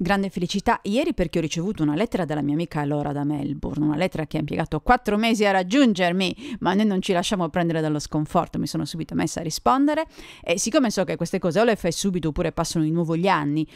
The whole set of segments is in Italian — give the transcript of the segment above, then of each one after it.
Grande felicità ieri perché ho ricevuto una lettera dalla mia amica Laura da Melbourne, una lettera che ha impiegato quattro mesi a raggiungermi, ma noi non ci lasciamo prendere dallo sconforto, mi sono subito messa a rispondere e siccome so che queste cose o le fai subito oppure passano di nuovo gli anni,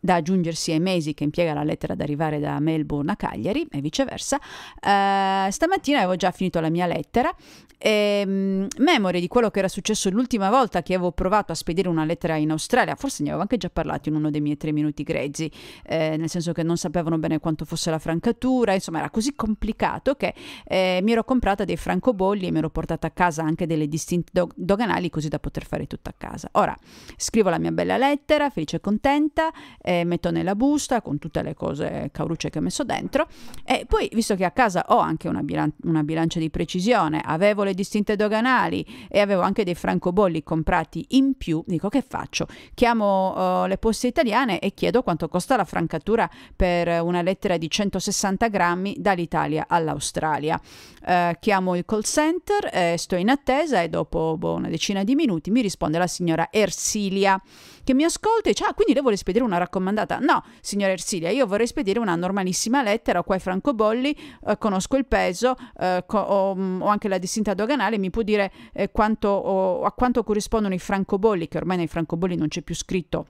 da aggiungersi ai mesi che impiega la lettera ad arrivare da Melbourne a Cagliari e viceversa, eh, stamattina avevo già finito la mia lettera e mh, mm, memoria di quello che era successo l'ultima volta che avevo provato a spedire una lettera in Australia, forse ne avevo anche già parlato in uno dei miei tre minuti grezzi, eh, nel senso che non sapevano bene quanto fosse la francatura, insomma era così complicato che eh, mi ero comprata dei francobolli e mi ero portata a casa anche delle distinte do- doganali così da poter fare tutto a casa. Ora scrivo la mia bella lettera, felice e contenta, eh, metto nella busta con tutte le cose caurucce che ho messo dentro e poi visto che a casa ho anche una, bilan- una bilancia di precisione, avevo le distinte doganali e avevo anche dei francobolli comprati in più, dico che faccio? Chiamo uh, le poste italiane e chiedo quanto costa la francatura per una lettera di 160 grammi dall'Italia all'Australia. Uh, chiamo il call center, eh, sto in attesa e dopo boh, una decina di minuti mi risponde la signora Ersilia che mi ascolta e dice ah quindi lei vuole spedire una raccolta raccomandata. No, signora Ersilia, io vorrei spedire una normalissima lettera, ho qua i francobolli, eh, conosco il peso, eh, co- ho, mm, ho, anche la distinta doganale, mi può dire eh, quanto, o, a quanto corrispondono i francobolli, che ormai nei francobolli non c'è più scritto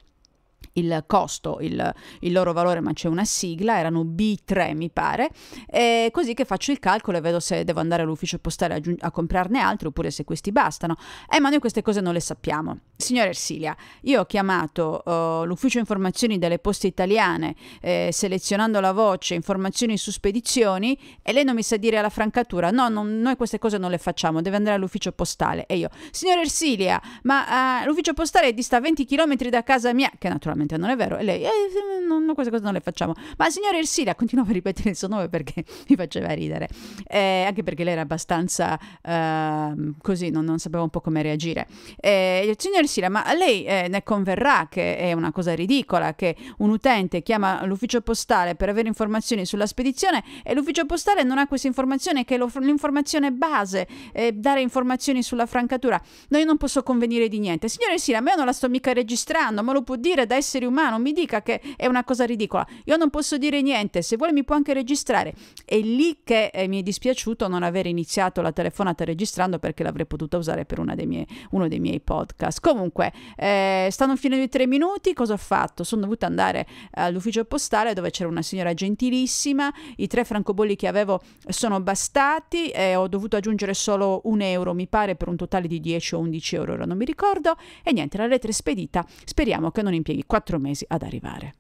il costo, il, il loro valore, ma c'è una sigla, erano B3 mi pare, e così che faccio il calcolo e vedo se devo andare all'ufficio postale a, giu- a comprarne altri oppure se questi bastano. Eh, ma noi queste cose non le sappiamo. Signora Ersilia, io ho chiamato uh, l'ufficio informazioni delle poste italiane eh, selezionando la voce informazioni su spedizioni e lei non mi sa dire alla francatura no, non, noi queste cose non le facciamo, deve andare all'ufficio postale. E io, signora Ersilia, ma uh, l'ufficio postale dista 20 km da casa mia, che naturalmente assolutamente non è vero. E lei, eh, non, queste cose non le facciamo. Ma signore Ersilia continuavo a ripetere il suo nome perché mi faceva ridere, eh, anche perché lei era abbastanza uh, così, non, non, sapeva un po' come reagire. Eh, signor Ersilia, ma lei eh, ne converrà che è una cosa ridicola che un utente chiama l'ufficio postale per avere informazioni sulla spedizione e l'ufficio postale non ha questa informazione che è l'informazione base, eh, dare informazioni sulla francatura. No, io non posso convenire di niente. Signore Ersilia, ma io non la sto mica registrando, ma lo può dire da essere essere umano, mi dica che è una cosa ridicola. Io non posso dire niente, se vuole mi può anche registrare. È lì che eh, mi è dispiaciuto non aver iniziato la telefonata registrando perché l'avrei potuta usare per dei miei, uno dei miei podcast. Comunque, eh, stanno finendo i tre minuti, cosa ho fatto? Sono dovuta andare all'ufficio postale dove c'era una signora gentilissima, i tre francobolli che avevo sono bastati e eh, ho dovuto aggiungere solo un euro, mi pare, per un totale di 10 o 11 euro, ora non mi ricordo, e niente, la lettera è spedita, speriamo che non impieghi 4 quattro mesi ad arrivare.